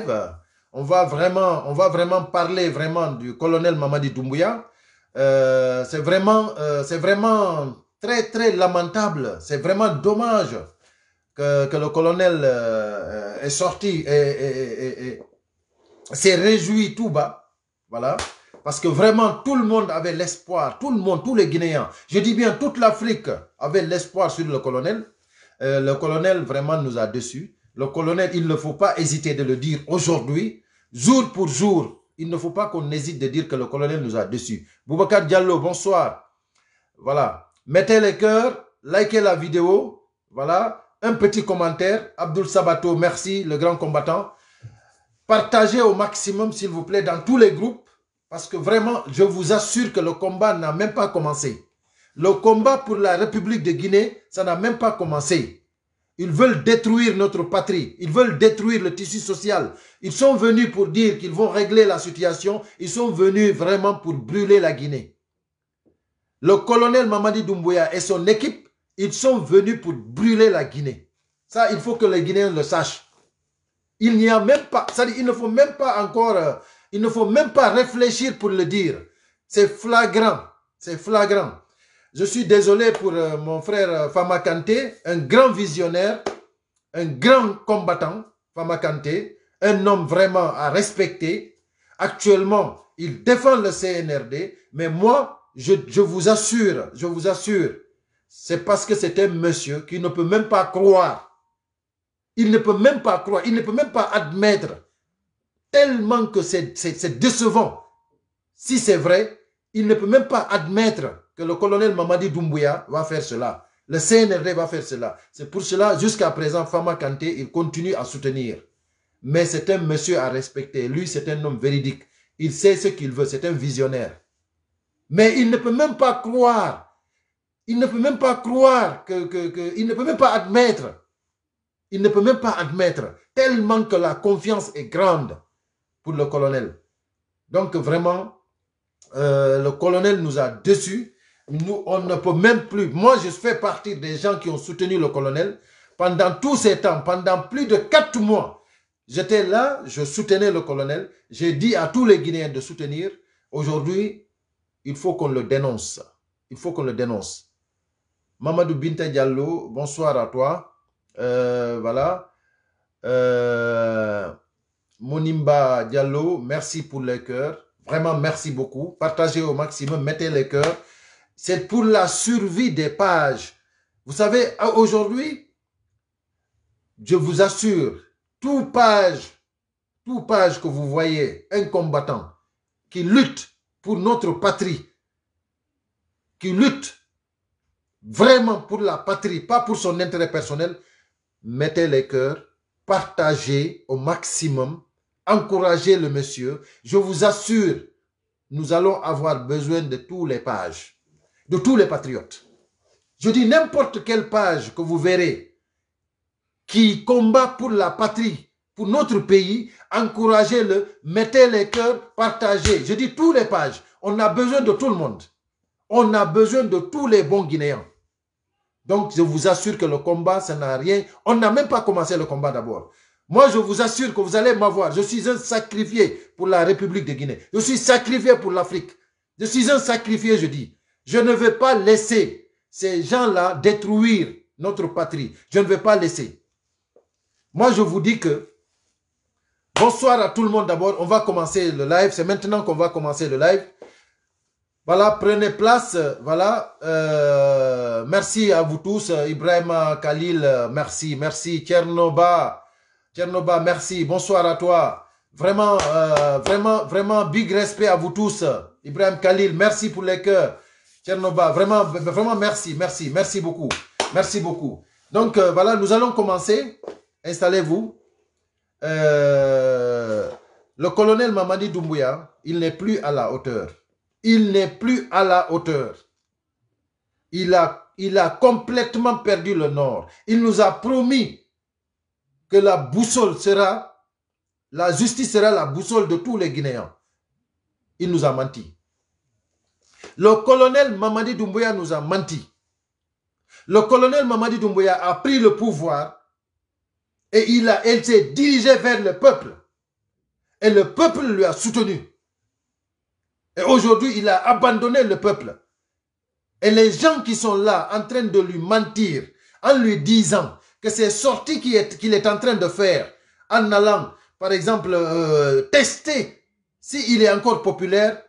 Euh, on va vraiment, on va vraiment parler vraiment du colonel Mamadi Doumbouya. Euh, c'est vraiment, euh, c'est vraiment très très lamentable. C'est vraiment dommage que, le colonel est sorti et, s'est réjoui tout bas, voilà. Parce que vraiment, tout le monde avait l'espoir, tout le monde, tous les Guinéens, je dis bien toute l'Afrique avait l'espoir sur le colonel. le colonel vraiment nous a déçus. Le colonel, il ne faut pas hésiter de le dire aujourd'hui, jour pour jour. Il ne faut pas qu'on hésite de dire que le colonel nous a déçus. Boubacar Diallo, bonsoir. Voilà. Mettez les cœurs, likez la vidéo. Voilà. Un petit commentaire. Abdul Sabato, merci, le grand combattant. Partagez au maximum, s'il vous plaît, dans tous les groupes. Parce que vraiment, je vous assure que le combat n'a même pas commencé. Le combat pour la République de Guinée, ça n'a même pas commencé. Ils veulent détruire notre patrie. Ils veulent détruire le tissu social. Ils sont venus pour dire qu'ils vont régler la situation. Ils sont venus vraiment pour brûler la Guinée. Le colonel Mamadi Doumbouya et son équipe, ils sont venus pour brûler la Guinée. Ça, il faut que les Guinéens le sachent. Il n'y a même pas, ça il ne faut même pas encore, euh, il ne faut même pas réfléchir pour le dire. C'est flagrant, c'est flagrant. Je suis désolé pour euh, mon frère euh, Fama Kanté, un grand visionnaire, un grand combattant, Fama Kanté, un homme vraiment à respecter. Actuellement, il défend le CNRD, mais moi, je, vous assure, je vous assure, c'est parce que c'est un monsieur qui ne peut même pas croire. Il ne peut même pas croire, il ne peut même pas admettre, tellement que c'est décevant. Si c'est vrai, il ne peut même pas admettre que le colonel Mamadi Doumbouya va faire cela. Le CNRD va faire cela. C'est pour cela, jusqu'à présent, Fama Kanté, il continue à soutenir. Mais c'est un monsieur à respecter. Lui, c'est un homme véridique. Il sait ce qu'il veut. C'est un visionnaire. Mais il ne peut même pas croire. Il ne peut même pas croire que, il ne peut même pas admettre. Il ne peut même pas admettre tellement que la confiance est grande pour le colonel. Donc vraiment, euh, le colonel nous a déçus nous, on ne peut même plus. Moi, je fais partie des gens qui ont soutenu le colonel pendant tous ces temps, pendant plus de quatre mois. J'étais là, je soutenais le colonel. J'ai dit à tous les Guinéens de soutenir. Aujourd'hui, il faut qu'on le dénonce. Il faut qu'on le dénonce. Mamadou Binta Diallo, bonsoir à toi. Euh, voilà. Euh, Monimba Diallo, merci pour les cœurs. Vraiment, merci beaucoup. Partagez au maximum, mettez les cœurs. C'est pour la survie des pages. Vous savez, aujourd'hui, je vous assure, tout page, tout page que vous voyez, un combattant qui lutte pour notre patrie, qui lutte vraiment pour la patrie, pas pour son intérêt personnel, mettez les cœurs, partagez au maximum, encouragez le monsieur. Je vous assure, nous allons avoir besoin de tous les pages de tous les patriotes. Je dis n'importe quelle page que vous verrez qui combat pour la patrie, pour notre pays, encouragez-le, mettez les cœurs, partagez. Je dis toutes les pages. On a besoin de tout le monde. On a besoin de tous les bons Guinéens. Donc, je vous assure que le combat, ça n'a rien. On n'a même pas commencé le combat d'abord. Moi, je vous assure que vous allez m'avoir. Je suis un sacrifié pour la République de Guinée. Je suis sacrifié pour l'Afrique. Je suis un sacrifié, je dis. Je ne veux pas laisser ces gens-là détruire notre patrie. Je ne veux pas laisser. Moi, je vous dis que bonsoir à tout le monde d'abord. On va commencer le live. C'est maintenant qu'on va commencer le live. Voilà, prenez place. Voilà. Euh, merci à vous tous. Ibrahim Khalil, merci. Merci. Tchernoba. Tchernoba, merci. Bonsoir à toi. Vraiment, euh, vraiment, vraiment, big respect à vous tous. Ibrahim Khalil, merci pour les cœurs. Tchernoba, vraiment, vraiment merci, merci, merci beaucoup. Merci beaucoup. Donc euh, voilà, nous allons commencer. Installez-vous. Euh, le colonel Mamadi Doumbouya, il n'est plus à la hauteur. Il n'est plus à la hauteur. Il a, il a complètement perdu le nord. Il nous a promis que la boussole sera, la justice sera la boussole de tous les Guinéens. Il nous a menti. Le colonel Mamadi Doumbouya nous a menti. Le colonel Mamadi Doumbouya a pris le pouvoir et il, a, s'est dirigé vers le peuple. Et le peuple lui a soutenu. Et aujourd'hui, il a abandonné le peuple. Et les gens qui sont là en train de lui mentir en lui disant que c'est sorti qu'il est, est en train de faire en allant, par exemple, euh, tester s'il est encore populaire,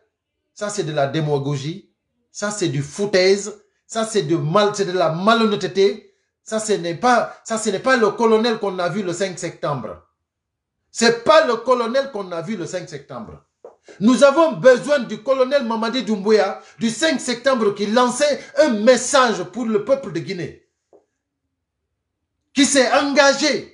ça c'est de la démagogie, ça c'est du foutaise, ça c'est de mal, c'est de la malhonnêteté, ça ce n'est pas, ça ce n'est pas le colonel qu'on a vu le 5 septembre. C'est pas le colonel qu'on a vu le 5 septembre. Nous avons besoin du colonel Mamadi Doumbouya du 5 septembre qui lançait un message pour le peuple de Guinée, qui s'est engagé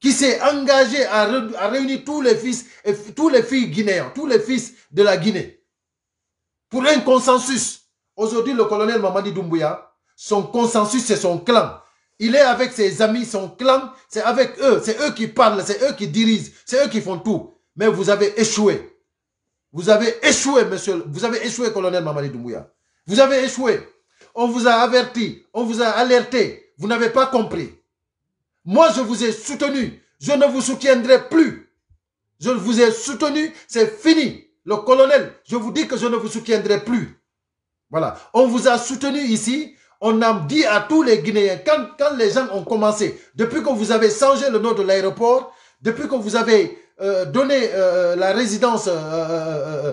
qui s'est engagé à, réunir tous les fils et tous les filles guinéens, tous les fils de la Guinée, pour un consensus. Aujourd'hui, le colonel Mamadi Doumbouya, son consensus, c'est son clan. Il est avec ses amis, son clan, c'est avec eux, c'est eux qui parlent, c'est eux qui dirigent, c'est eux qui font tout. Mais vous avez échoué. Vous avez échoué, monsieur, vous avez échoué, colonel Mamadi Doumbouya. Vous avez échoué. On vous a averti, on vous a alerté, vous n'avez pas compris. Moi, je vous ai soutenu. Je ne vous soutiendrai plus. Je vous ai soutenu. C'est fini. Le colonel, je vous dis que je ne vous soutiendrai plus. Voilà. On vous a soutenu ici. On a dit à tous les Guinéens, quand, les gens ont commencé, depuis que vous avez changé le nom de l'aéroport, depuis que vous avez euh, donné euh, la résidence, euh,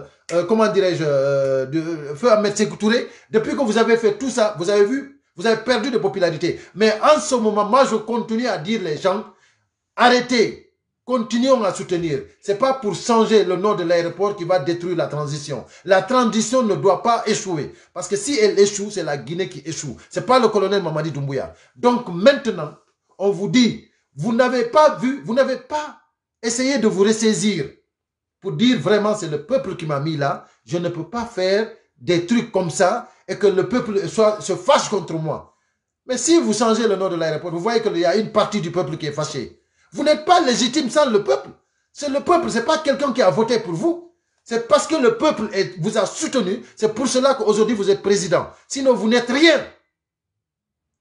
comment dirais-je, de Feu à Touré, depuis que vous avez fait tout ça, vous avez vu, vous avez perdu de popularité. Mais en ce moment, moi, je continue à dire les gens, arrêtez, continuons à soutenir. C'est pas pour changer le nom de l'aéroport qui va détruire la transition. La transition ne doit pas échouer. Parce que si elle échoue, c'est la Guinée qui échoue. C'est pas le colonel Mamadi Doumbouya. Donc maintenant, on vous dit, vous n'avez pas vu, vous n'avez pas essayé de vous ressaisir pour dire vraiment c'est le peuple qui m'a mis là. Je ne peux pas faire des trucs comme ça et que le peuple soit, se fâche contre moi. Mais si vous changez le nom de l'aéroport, vous voyez qu'il y a une partie du peuple qui est fâchée. Vous n'êtes pas légitime sans le peuple. C'est le peuple, c'est pas quelqu'un qui a voté pour vous. C'est parce que le peuple vous a soutenu. C'est pour cela qu'aujourd'hui vous êtes président. Sinon, vous n'êtes rien.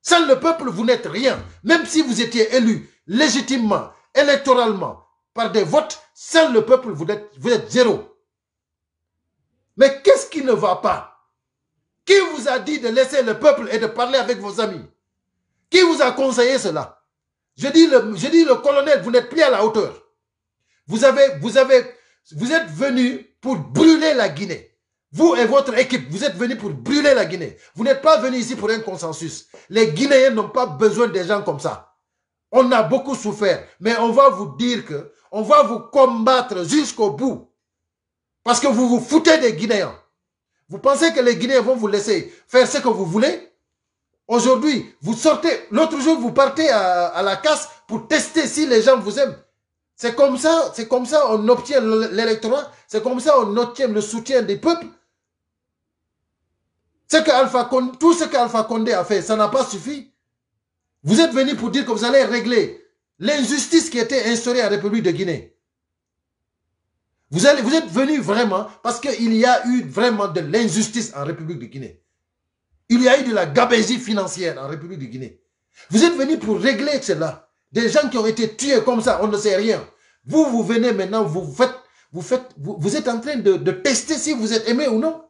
Sans le peuple, vous n'êtes rien. Même si vous étiez élu légitimement, électoralement, par des votes, sans le peuple, vous vous êtes zéro. Mais qu'est-ce qui ne va pas Qui vous a dit de laisser le peuple et de parler avec vos amis Qui vous a conseillé cela je dis, le, je dis le colonel, vous n'êtes plus à la hauteur. Vous, avez, vous, avez, vous êtes venu pour brûler la Guinée. Vous et votre équipe, vous êtes venus pour brûler la Guinée. Vous n'êtes pas venu ici pour un consensus. Les Guinéens n'ont pas besoin des gens comme ça. On a beaucoup souffert, mais on va vous dire que on va vous combattre jusqu'au bout. Parce que vous vous foutez des Guinéens. Vous pensez que les Guinéens vont vous laisser faire ce que vous voulez Aujourd'hui, vous sortez, l'autre jour, vous partez à, la casse pour tester si les gens vous aiment. C'est comme ça, c'est comme ça on obtient l'électorat, c'est comme ça on obtient le soutien des peuples. tout ce qu'Alpha Condé a fait, ça n'a pas suffi. Vous êtes venu pour dire que vous allez régler l'injustice qui était instaurée à la République de Guinée. Vous, êtes venus vraiment parce qu'il y a eu vraiment de l'injustice en République de Guinée. Il y a eu de la gabésie financière en République de Guinée. Vous êtes venus pour régler cela. Des gens qui ont été tués comme ça, on ne sait rien. Vous, vous venez maintenant, vous faites, vous faites, vous, êtes en train de, de tester si vous êtes aimé ou non.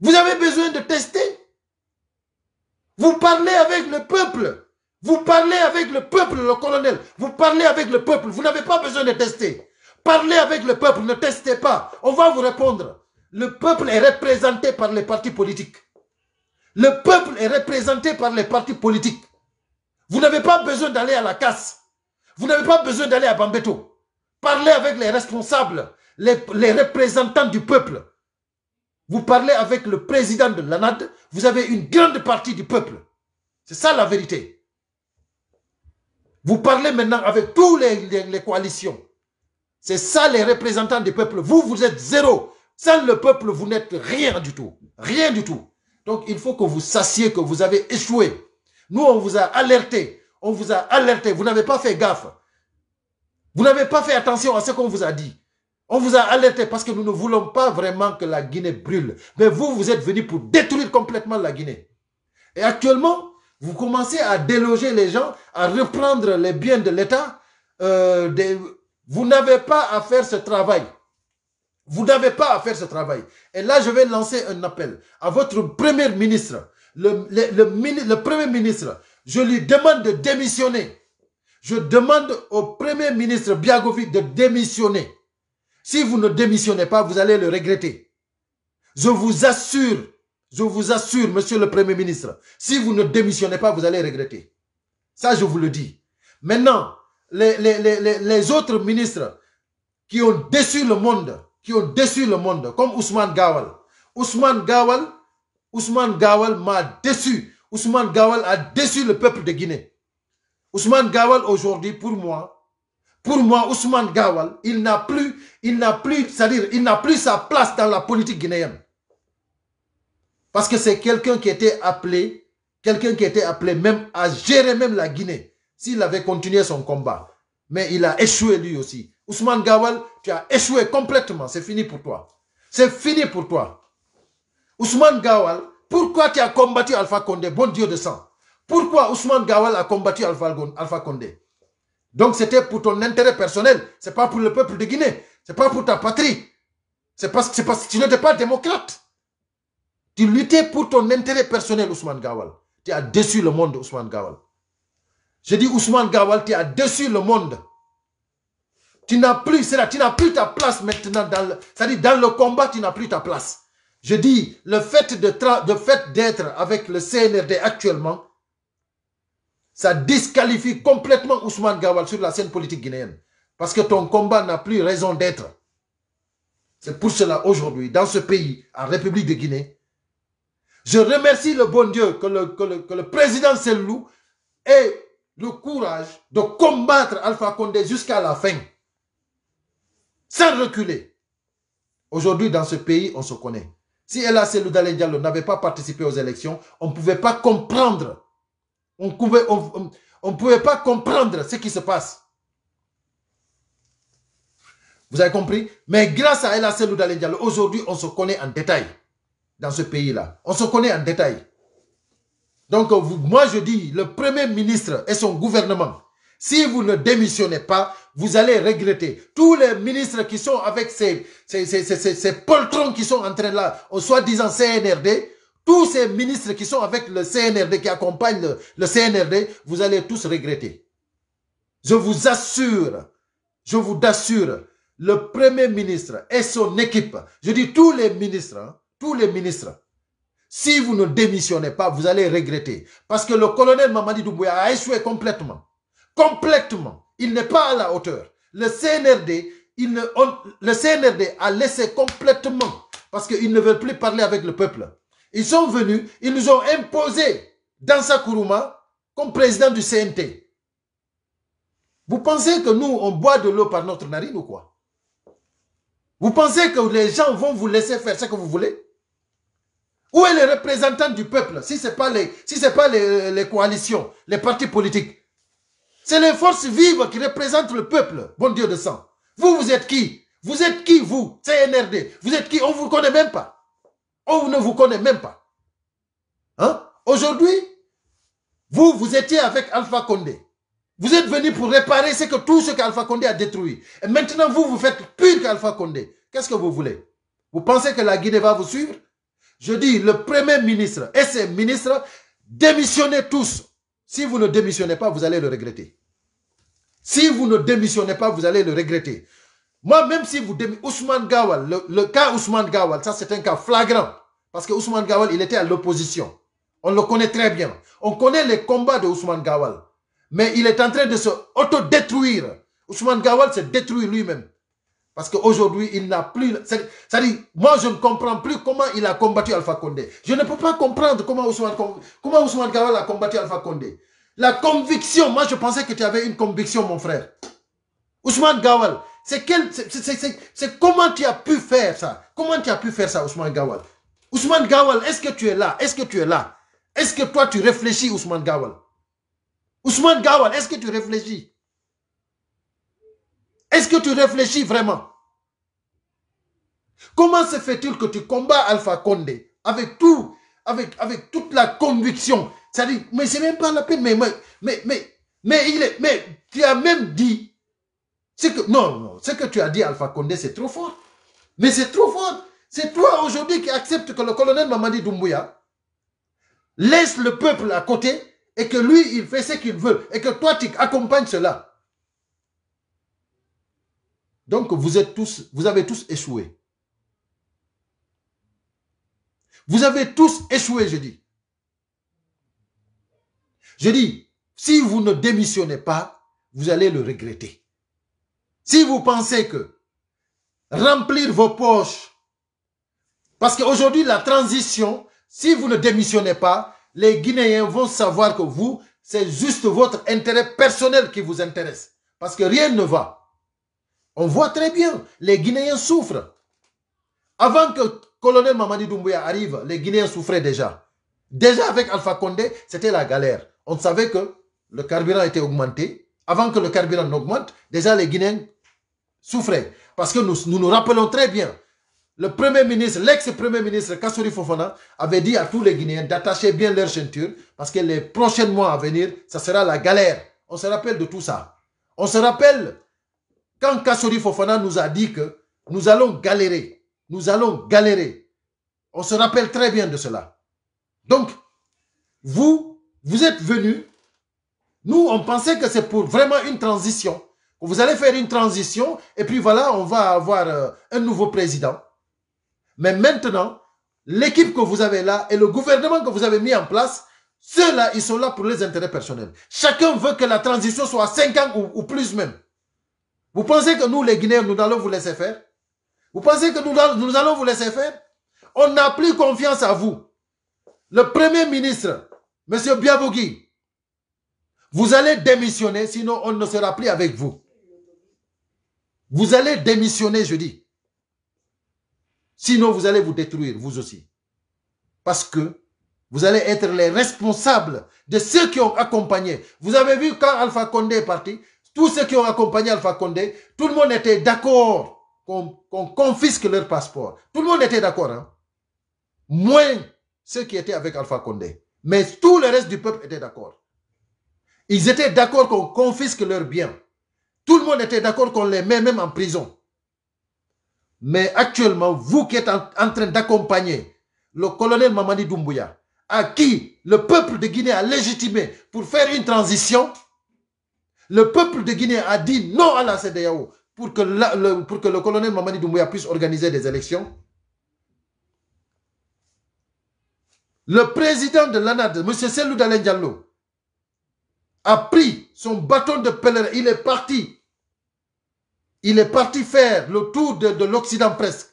Vous avez besoin de tester. Vous parlez avec le peuple. Vous parlez avec le peuple, le colonel. Vous parlez avec le peuple. Vous n'avez pas besoin de tester. Parlez avec le peuple, ne testez pas. On va vous répondre. Le peuple est représenté par les partis politiques. Le peuple est représenté par les partis politiques. Vous n'avez pas besoin d'aller à la casse. Vous n'avez pas besoin d'aller à Bambeto. Parlez avec les responsables, les, représentants du peuple. Vous parlez avec le président de l'ANAD. Vous avez une grande partie du peuple. C'est ça la vérité. Vous parlez maintenant avec toutes les coalitions. C'est ça les représentants du peuple. Vous, vous êtes zéro. Sans le peuple, vous n'êtes rien du tout. Rien du tout. Donc, il faut que vous sachiez que vous avez échoué. Nous, on vous a alerté. On vous a alerté. Vous n'avez pas fait gaffe. Vous n'avez pas fait attention à ce qu'on vous a dit. On vous a alerté parce que nous ne voulons pas vraiment que la Guinée brûle. Mais vous, vous êtes venus pour détruire complètement la Guinée. Et actuellement, vous commencez à déloger les gens, à reprendre les biens de l'État, euh, vous n'avez pas à faire ce travail. Vous n'avez pas à faire ce travail. Et là, je vais lancer un appel à votre premier ministre, le, premier ministre. Je lui demande de démissionner. Je demande au premier ministre Biagovic de démissionner. Si vous ne démissionnez pas, vous allez le regretter. Je vous assure, je vous assure, monsieur le premier ministre, si vous ne démissionnez pas, vous allez regretter. Ça, je vous le dis. Maintenant, les, autres ministres qui ont déçu le monde, qui ont déçu le monde, comme Ousmane Gawal. Ousmane Gawal, Ousmane Gawal m'a déçu. Ousmane Gawal a déçu le peuple de Guinée. Ousmane Gawal aujourd'hui, pour moi, pour moi, Ousmane Gawal, il n'a plus, il n'a plus, c'est-à-dire, il n'a plus sa place dans la politique guinéenne. Parce que c'est quelqu'un qui était appelé, quelqu'un qui était appelé même à gérer même la Guinée s'il avait continué son combat. Mais il a échoué lui aussi. Ousmane Gawal, tu as échoué complètement. C'est fini pour toi. C'est fini pour toi. Ousmane Gawal, pourquoi tu as combattu Alpha Condé, bon Dieu de sang Pourquoi Ousmane Gawal a combattu Alpha, Condé Donc c'était pour ton intérêt personnel. C'est pas pour le peuple de Guinée. C'est pas pour ta patrie. C'est parce, parce que tu n'étais pas démocrate. Tu luttais pour ton intérêt personnel, Ousmane Gawal. Tu as déçu le monde, Ousmane Gawal. Je dis Ousmane Gawal, tu as déçu le monde. Tu n'as plus, tu n'as plus ta place maintenant dans le, ça dit dans le combat, tu n'as plus ta place. Je dis, le fait de, de fait d'être avec le CNRD actuellement, ça disqualifie complètement Ousmane Gawal sur la scène politique guinéenne. Parce que ton combat n'a plus raison d'être. C'est pour cela aujourd'hui, dans ce pays, en République de Guinée, je remercie le bon Dieu que le, que le président Selou ait le courage de combattre Alpha Condé jusqu'à la fin, sans reculer. Aujourd'hui, dans ce pays, on se connaît. Si Ella Seloudalé Diallo n'avait pas participé aux élections, on ne pouvait pas comprendre. On ne pouvait pas comprendre ce qui se passe. Vous avez compris Mais grâce à Ella Seloudalé Diallo, aujourd'hui, on se connaît en détail dans ce pays-là. On se connaît en détail. Donc, moi, je dis, le Premier ministre et son gouvernement, si vous ne démissionnez pas, vous allez regretter. Tous les ministres qui sont avec ces, poltrons qui sont en train là, en soi-disant CNRD, tous ces ministres qui sont avec le CNRD, qui accompagnent le, CNRD, vous allez tous regretter. Je vous assure, je vous assure, le Premier ministre et son équipe, je dis tous les ministres, hein, tous les ministres, si vous ne démissionnez pas, vous allez regretter. Parce que le colonel Mamadi Doumbouya a échoué complètement. Complètement. Il n'est pas à la hauteur. Le CNRD, il le a laissé complètement parce qu'ils ne veulent plus parler avec le peuple. Ils sont venus, ils nous ont imposé dans Sakuruma comme président du CNT. Vous pensez que nous, on boit de l'eau par notre narine ou quoi Vous pensez que les gens vont vous laisser faire ce que vous voulez où est le représentant du peuple si ce n'est pas, les, si pas les, coalitions, les partis politiques C'est les forces vives qui représentent le peuple, bon Dieu de sang. Vous, vous êtes qui Vous êtes qui, vous CNRD Vous êtes qui On ne vous connaît même pas. On ne vous connaît même pas. Hein? Aujourd'hui, vous, vous étiez avec Alpha Condé. Vous êtes venu pour réparer ce que tout ce qu'Alpha Condé a détruit. Et maintenant, vous, vous faites plus qu'Alpha Condé. Qu'est-ce que vous voulez Vous pensez que la Guinée va vous suivre je dis, le Premier ministre et ses ministres, démissionnez tous. Si vous ne démissionnez pas, vous allez le regretter. Si vous ne démissionnez pas, vous allez le regretter. Moi, même si vous démissionnez, Ousmane Gawal, le, cas Ousmane Gawal, ça c'est un cas flagrant. Parce que Ousmane Gawal, il était à l'opposition. On le connaît très bien. On connaît les combats de Ousmane Gawal. Mais il est en train de se autodétruire. Ousmane Gawal se détruit lui-même. Parce qu'aujourd'hui, il n'a plus... cest à moi, je ne comprends plus comment il a combattu Alpha Condé. Je ne peux pas comprendre comment Ousmane, Gawal a combattu Alpha Condé. La conviction, moi, je pensais que tu avais une conviction, mon frère. Ousmane Gawal, c'est C'est comment tu as pu faire ça Comment tu as pu faire ça, Ousmane Gawal Ousmane Gawal, est-ce que tu es là Est-ce que tu es là Est-ce que toi, tu réfléchis, Ousmane Gawal Ousmane Gawal, est-ce que tu réfléchis est-ce que tu réfléchis vraiment Comment se fait-il que tu combats Alpha Condé avec tout, avec, avec toute la conviction C'est-à-dire, mais c'est même pas la peine, mais, mais, mais, mais, il est, mais tu as même dit, c'est que, non, non, ce que tu as dit Alpha Condé, c'est trop fort. Mais c'est trop fort. C'est toi aujourd'hui qui acceptes que le colonel Mamadi Doumbouya laisse le peuple à côté et que lui, il fait ce qu'il veut et que toi, tu accompagnes cela. Donc vous êtes tous, vous avez tous échoué. Vous avez tous échoué, je dis. Je dis, si vous ne démissionnez pas, vous allez le regretter. Si vous pensez que remplir vos poches, parce qu'aujourd'hui la transition, si vous ne démissionnez pas, les Guinéens vont savoir que vous, c'est juste votre intérêt personnel qui vous intéresse. Parce que rien ne va. On voit très bien, les Guinéens souffrent. Avant que colonel Mamadi Doumbouya arrive, les Guinéens souffraient déjà. Déjà avec Alpha Condé, c'était la galère. On savait que le carburant était augmenté. Avant que le carburant n'augmente, déjà les Guinéens souffraient. Parce que nous nous, nous rappelons très bien, le premier ministre, l'ex-premier ministre Kassouri Fofana avait dit à tous les Guinéens d'attacher bien leur ceinture parce que les prochains mois à venir, ça sera la galère. On se rappelle de tout ça. On se rappelle quand Kassori Fofana nous a dit que nous allons galérer, nous allons galérer, on se rappelle très bien de cela. Donc, vous, vous êtes venus, nous, on pensait que c'est pour vraiment une transition. Vous allez faire une transition et puis voilà, on va avoir euh, un nouveau président. Mais maintenant, l'équipe que vous avez là et le gouvernement que vous avez mis en place, ceux-là, ils sont là pour les intérêts personnels. Chacun veut que la transition soit à 5 ans ou plus même. Vous pensez que nous, les Guinéens, nous allons vous laisser faire Vous pensez que nous, allons vous laisser faire On n'a plus confiance à vous. Le Premier ministre, M. Biabougui, vous allez démissionner, sinon on ne sera plus avec vous. Vous allez démissionner, je dis. Sinon, vous allez vous détruire, vous aussi. Parce que vous allez être les responsables de ceux qui ont accompagné. Vous avez vu quand Alpha Condé est parti, tous ceux qui ont accompagné Alpha Condé, tout le monde était d'accord qu'on confisque leur passeport. Tout le monde était d'accord. Hein. Moins ceux qui étaient avec Alpha Condé. Mais tout le reste du peuple était d'accord. Ils étaient d'accord qu'on confisque leurs biens. Tout le monde était d'accord qu'on les met même en prison. Mais actuellement, vous qui êtes en, en train d'accompagner le colonel Mamadi Doumbouya, à qui le peuple de Guinée a légitimé pour faire une transition, le peuple de Guinée a dit non à la CDAO pour que, le, pour que le colonel Mamadi Doumbouya puisse organiser des élections. Le président de l'ANAD, M. Selou Diallo, a pris son bâton de pèlerin. Il est parti. Il est parti faire le tour de l'Occident presque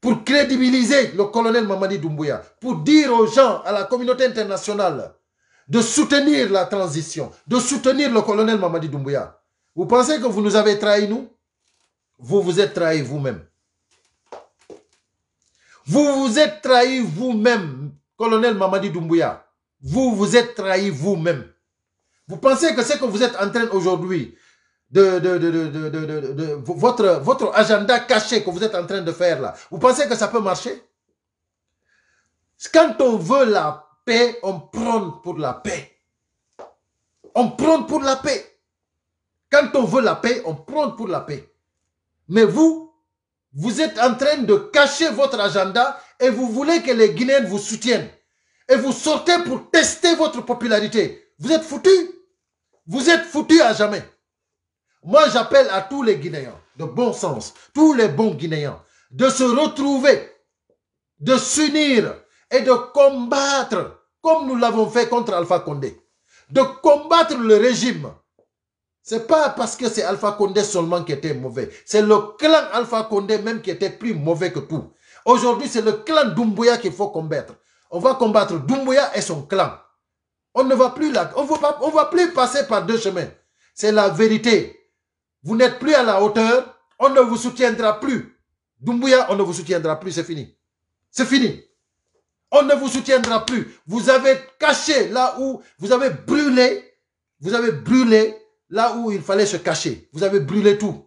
pour crédibiliser le colonel Mamadi Doumbouya, pour dire aux gens, à la communauté internationale, de soutenir la transition, de soutenir le colonel Mamadi Doumbouya. Vous pensez que vous nous avez trahis, nous Vous vous êtes trahis vous-même. Vous vous êtes trahis vous-même, colonel Mamadi Doumbouya. Vous vous êtes trahis vous-même. Vous pensez que ce que vous êtes en train aujourd'hui, de, de, votre, votre agenda caché que vous êtes en train de faire là, vous pensez que ça peut marcher Quand on veut la paix, on prône pour la paix. On prône pour la paix. Quand on veut la paix, on prône pour la paix. Mais vous, vous êtes en train de cacher votre agenda et vous voulez que les Guinéens vous soutiennent. Et vous sortez pour tester votre popularité. Vous êtes foutus. Vous êtes foutus à jamais. Moi, j'appelle à tous les Guinéens, de bon sens, tous les bons Guinéens, de se retrouver, de s'unir et de combattre comme nous l'avons fait contre Alpha Condé, de combattre le régime. C'est pas parce que c'est Alpha Condé seulement qui était mauvais. C'est le clan Alpha Condé même qui était plus mauvais que tout. Aujourd'hui, c'est le clan Doumbouya qu'il faut combattre. On va combattre Doumbouya et son clan. On ne va plus là. On va, va plus passer par deux chemins. C'est la vérité. Vous n'êtes plus à la hauteur. On ne vous soutiendra plus. Doumbouya, on ne vous soutiendra plus. C'est fini. C'est fini. On ne vous soutiendra plus. Vous avez caché là où vous avez brûlé. Vous avez brûlé là où il fallait se cacher. Vous avez brûlé tout.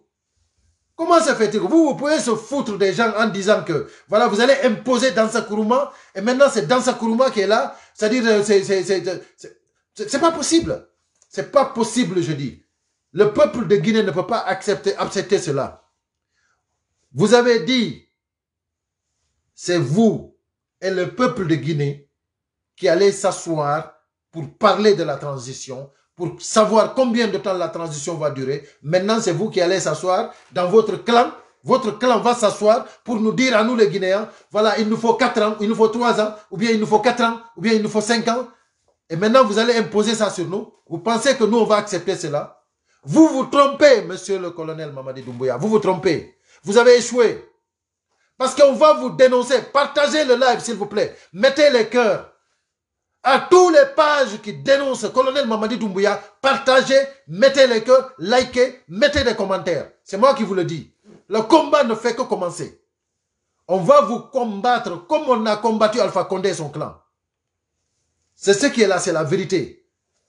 Comment ça fait-il vous, vous pouvez se foutre des gens en disant que, voilà, vous allez imposer dans sa Kuruma, et maintenant c'est dans sa Kuruma qui est là. C'est-à-dire, euh, c'est pas possible. C'est pas possible, je dis. Le peuple de Guinée ne peut pas accepter, accepter cela. Vous avez dit, c'est vous et le peuple de Guinée qui allait s'asseoir pour parler de la transition, pour savoir combien de temps la transition va durer. Maintenant, c'est vous qui allez s'asseoir dans votre clan. Votre clan va s'asseoir pour nous dire à nous les Guinéens, voilà, il nous faut 4 ans, il nous faut 3 ans, ou bien il nous faut 4 ans, ou bien il nous faut 5 ans. Et maintenant, vous allez imposer ça sur nous. Vous pensez que nous, on va accepter cela Vous vous trompez, monsieur le colonel Mamadi Doumbouya. Vous vous trompez. Vous avez échoué. Parce qu'on va vous dénoncer. Partagez le live, s'il vous plaît. Mettez les cœurs. À toutes les pages qui dénoncent Colonel Mamadi Doumbouya, partagez, mettez les cœurs, likez, mettez des commentaires. C'est moi qui vous le dis. Le combat ne fait que commencer. On va vous combattre comme on a combattu Alpha Condé et son clan. C'est ce qui est là, c'est la vérité.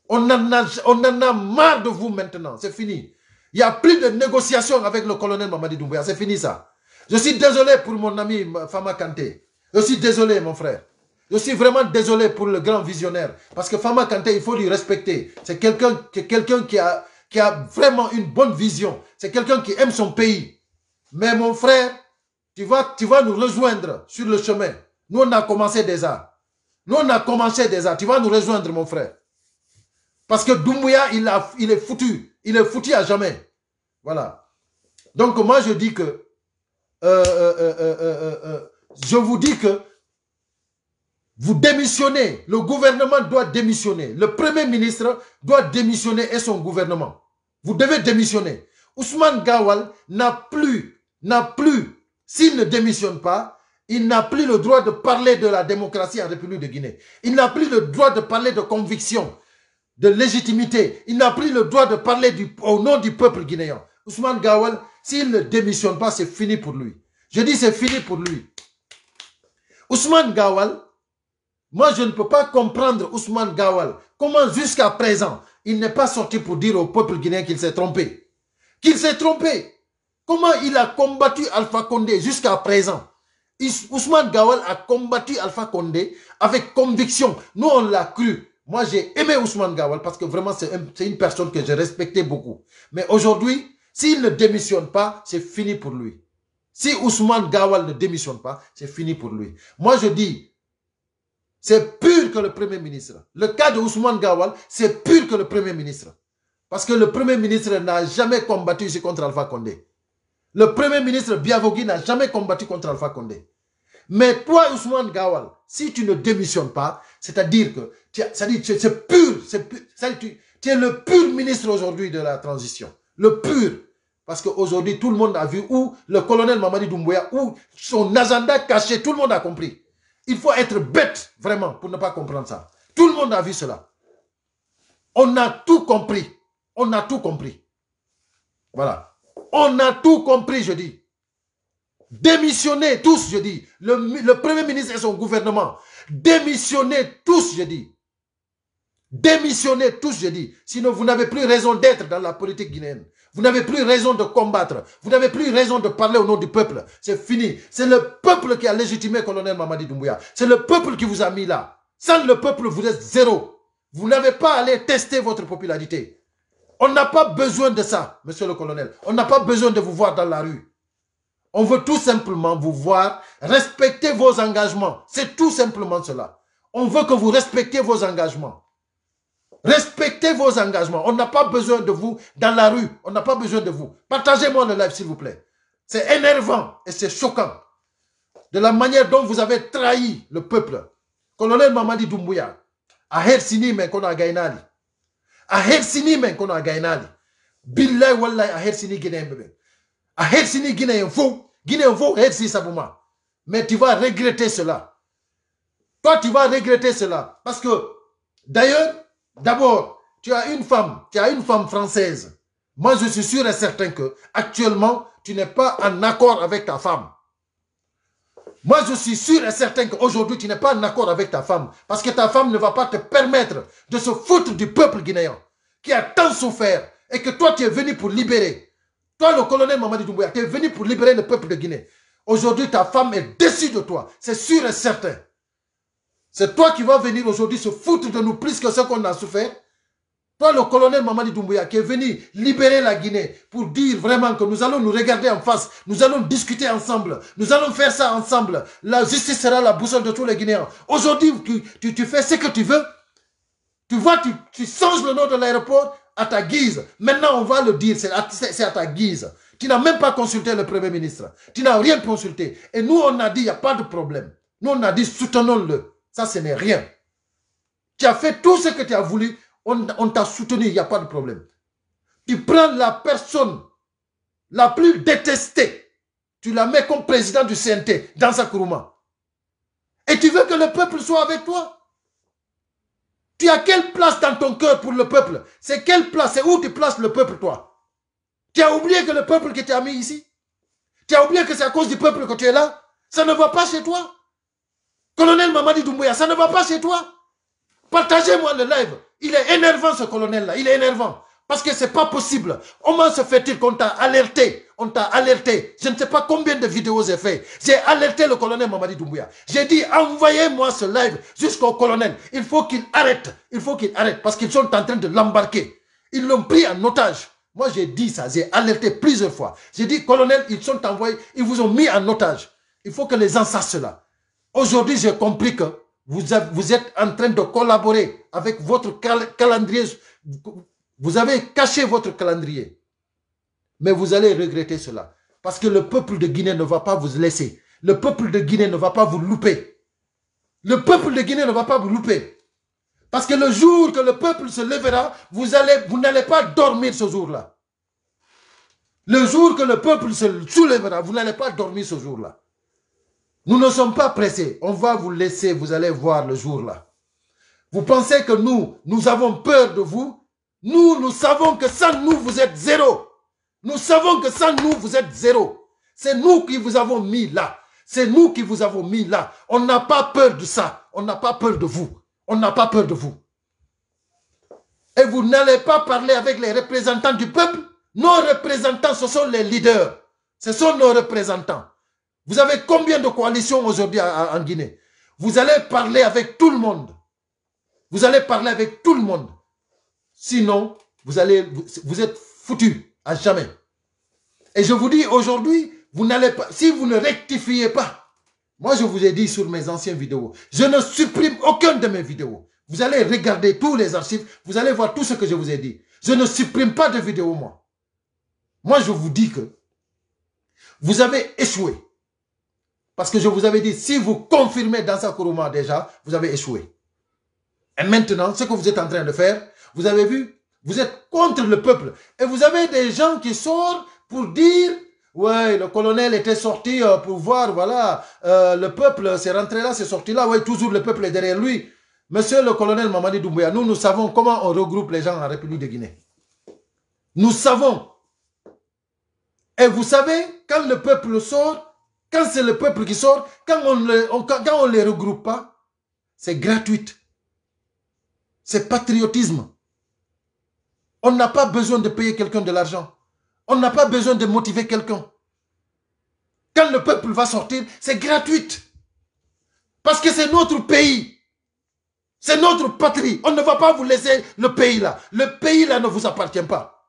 On en, a, on en a marre de vous maintenant, c'est fini. Il n'y a plus de négociations avec le colonel Mamadi Doumbouya, c'est fini ça. Je suis désolé pour mon ami Fama Kanté. Je suis désolé, mon frère. Je suis vraiment désolé pour le grand visionnaire. Parce que Fama Kanté, il faut lui respecter. C'est quelqu'un qui, a, qui a vraiment une bonne vision. C'est quelqu'un qui aime son pays. Mais mon frère, tu vas, tu vas nous rejoindre sur le chemin. Nous, on a commencé déjà. Nous, on a commencé déjà. Tu vas nous rejoindre, mon frère. Parce que Doumbouya, il, a, il est foutu. Il est foutu à jamais. Voilà. Donc, moi, je dis que euh, euh, euh, je vous dis que vous démissionnez. Le gouvernement doit démissionner. Le premier ministre doit démissionner et son gouvernement. Vous devez démissionner. Ousmane Gawal n'a plus, n'a plus, s'il ne démissionne pas, il n'a plus le droit de parler de la démocratie en République de Guinée. Il n'a plus le droit de parler de conviction, de légitimité. Il n'a plus le droit de parler au nom du peuple guinéen. Ousmane Gawal s'il ne démissionne pas, c'est fini pour lui. Je dis c'est fini pour lui. Ousmane Gawal, moi je ne peux pas comprendre Ousmane Gawal. Comment jusqu'à présent, il n'est pas sorti pour dire au peuple guinéen qu'il s'est trompé. Qu'il s'est trompé. Comment il a combattu Alpha Condé jusqu'à présent Ousmane Gawal a combattu Alpha Condé avec conviction. Nous, on l'a cru. Moi, j'ai aimé Ousmane Gawal parce que vraiment, c'est une personne que j'ai respectée beaucoup. Mais aujourd'hui, s'il ne démissionne pas, c'est fini pour lui. Si Ousmane Gawal ne démissionne pas, c'est fini pour lui. Moi, je dis, c'est pur que le Premier ministre. Le cas de Ousmane Gawal, c'est pur que le Premier ministre. Parce que le Premier ministre n'a jamais combattu contre Alpha Condé. Le Premier ministre Biavogui n'a jamais combattu contre Alpha Condé. Mais toi, Ousmane Gawal, si tu ne démissionnes pas, c'est-à-dire que c'est pur, c'est tu es le pur ministre aujourd'hui de la transition le pur. Parce qu'aujourd'hui, tout le monde a vu où le colonel Mamadi Doumbouya, où son agenda caché, tout le monde a compris. Il faut être bête, vraiment, pour ne pas comprendre ça. Tout le monde a vu cela. On a tout compris. On a tout compris. Voilà. On a tout compris, je dis. Démissionnez tous, je dis. Le, Premier ministre et son gouvernement. Démissionnez tous, je dis. Démissionnez tous, je dis. Sinon, vous n'avez plus raison d'être dans la politique guinéenne. Vous n'avez plus raison de combattre. Vous n'avez plus raison de parler au nom du peuple. C'est fini. C'est le peuple qui a légitimé colonel Mamadi Doumbouya. C'est le peuple qui vous a mis là. Sans le peuple, vous êtes zéro. Vous n'avez pas à aller tester votre popularité. On n'a pas besoin de ça, monsieur le colonel. On n'a pas besoin de vous voir dans la rue. On veut tout simplement vous voir respecter vos engagements. C'est tout simplement cela. On veut que vous respectiez vos engagements. Respectez vos engagements. On n'a pas besoin de vous dans la rue. On n'a pas besoin de vous. Partagez-moi le live, s'il vous plaît. C'est énervant et c'est choquant. De la manière dont vous avez trahi le peuple. Colonel Mamadi Doumbouya, à Hersini mais qu'on a gagné. à Hersini mais qu'on a gagné. Billay wallahi à Hersini Guinéen bébé. à Hersini Guinéen guinée Guinéen fou, Hersi Sabouma. Mais tu vas regretter cela. Toi, tu vas regretter cela. Parce que, d'ailleurs, D'abord, tu as une femme, tu as une femme française. Moi, je suis sûr et certain que actuellement, tu n'es pas en accord avec ta femme. Moi, je suis sûr et certain qu'aujourd'hui, tu n'es pas en accord avec ta femme. Parce que ta femme ne va pas te permettre de se foutre du peuple guinéen qui a tant souffert et que toi, tu es venu pour libérer. Toi, le colonel Mamadi Doumbouya, tu es venu pour libérer le peuple de Guinée. Aujourd'hui, ta femme est déçue de toi. C'est sûr et certain. C'est toi qui vas venir aujourd'hui se foutre de nous plus que ce qu'on a souffert. Toi, le colonel Mamadi Doumbouya, qui est venu libérer la Guinée pour dire vraiment que nous allons nous regarder en face, nous allons discuter ensemble, nous allons faire ça ensemble. La justice sera la boussole de tous les Guinéens. Aujourd'hui, tu, fais ce que tu veux. Tu vois, tu, changes le nom de l'aéroport à ta guise. Maintenant, on va le dire, c'est à ta guise. Tu n'as même pas consulté le Premier ministre. Tu n'as rien consulté. Et nous, on a dit, il n'y a pas de problème. Nous, on a dit, soutenons-le. Ça, ce n'est rien. Tu as fait tout ce que tu as voulu. On, t'a soutenu, il n'y a pas de problème. Tu prends la personne la plus détestée. Tu la mets comme président du CNT dans Kuruma. Et tu veux que le peuple soit avec toi Tu as quelle place dans ton cœur pour le peuple C'est quelle place C'est où tu places le peuple, toi Tu as oublié que le peuple qui t'a mis ici Tu as oublié que c'est à cause du peuple que tu es là Ça ne va pas chez toi Mamadi Doumbouya, ça ne va pas chez toi Partagez-moi le live. Il est énervant ce colonel-là, il est énervant. Parce que c'est pas possible. Comment se fait-il qu'on t'a alerté On t'a alerté. Je ne sais pas combien de vidéos j'ai fait. J'ai alerté le colonel Mamadi Doumbouya. J'ai dit, envoyez-moi ce live jusqu'au colonel. Il faut qu'il arrête. Il faut qu'il arrête parce qu'ils sont en train de l'embarquer. Ils l'ont pris en otage. Moi, j'ai dit ça. J'ai alerté plusieurs fois. J'ai dit, colonel, ils sont envoyés. Ils vous ont mis en otage. Il faut que les gens sachent cela. Aujourd'hui, j'ai compris que vous, êtes en train de collaborer avec votre calendrier. Vous avez caché votre calendrier. Mais vous allez regretter cela. Parce que le peuple de Guinée ne va pas vous laisser. Le peuple de Guinée ne va pas vous louper. Le peuple de Guinée ne va pas vous louper. Parce que le jour que le peuple se lèvera, vous allez, vous n'allez pas dormir ce jour-là. Le jour que le peuple se soulèvera, vous n'allez pas dormir ce jour-là. Nous ne sommes pas pressés. On va vous laisser, vous allez voir le jour là. Vous pensez que nous, nous avons peur de vous Nous, nous savons que sans nous, vous êtes zéro. Nous savons que sans nous, vous êtes zéro. C'est nous qui vous avons mis là. C'est nous qui vous avons mis là. On n'a pas peur de ça. On n'a pas peur de vous. On n'a pas peur de vous. Et vous n'allez pas parler avec les représentants du peuple. Nos représentants, ce sont les leaders. Ce sont nos représentants. Vous avez combien de coalitions aujourd'hui en Guinée Vous allez parler avec tout le monde. Vous allez parler avec tout le monde. Sinon, vous, allez, vous êtes foutus à jamais. Et je vous dis aujourd'hui, vous n'allez pas, si vous ne rectifiez pas, moi je vous ai dit sur mes anciennes vidéos, je ne supprime aucune de mes vidéos. Vous allez regarder tous les archives, vous allez voir tout ce que je vous ai dit. Je ne supprime pas de vidéos, moi. Moi, je vous dis que vous avez échoué. Parce que je vous avais dit, si vous confirmez dans Kuruma déjà, vous avez échoué. Et maintenant, ce que vous êtes en train de faire, vous avez vu, vous êtes contre le peuple. Et vous avez des gens qui sortent pour dire, ouais, le colonel était sorti euh, pour voir, voilà, euh, le peuple s'est rentré là, s'est sorti là, ouais, toujours le peuple est derrière lui. Monsieur le colonel Mamadi Doumbouya, nous, nous savons comment on regroupe les gens en République de Guinée. Nous savons. Et vous savez, quand le peuple sort, quand c'est le peuple qui sort, quand on ne les regroupe pas, c'est gratuit. C'est patriotisme. On n'a pas besoin de payer quelqu'un de l'argent. On n'a pas besoin de motiver quelqu'un. Quand le peuple va sortir, c'est gratuit. Parce que c'est notre pays. C'est notre patrie. On ne va pas vous laisser le pays là. Le pays là ne vous appartient pas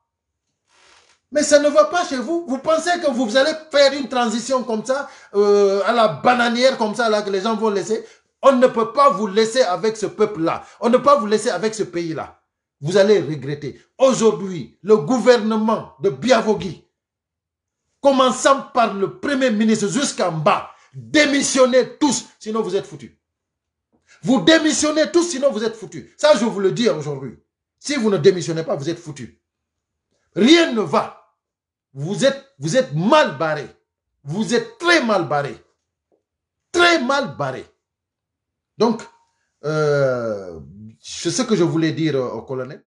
mais ça ne va pas chez vous. Vous pensez que vous allez faire une transition comme ça, euh, à la bananière comme ça, là, que les gens vont laisser. On ne peut pas vous laisser avec ce peuple-là. On ne peut pas vous laisser avec ce pays-là. Vous allez regretter. Aujourd'hui, le gouvernement de Biavogui, commençant par le premier ministre jusqu'en bas, démissionnez tous, sinon vous êtes foutus. Vous démissionnez tous, sinon vous êtes foutus. Ça, je vous le dis aujourd'hui. Si vous ne démissionnez pas, vous êtes foutus. Rien ne va vous êtes, vous êtes mal barré. Vous êtes très mal barré. Très mal barré. Donc, euh, c'est ce que je voulais dire au colonel.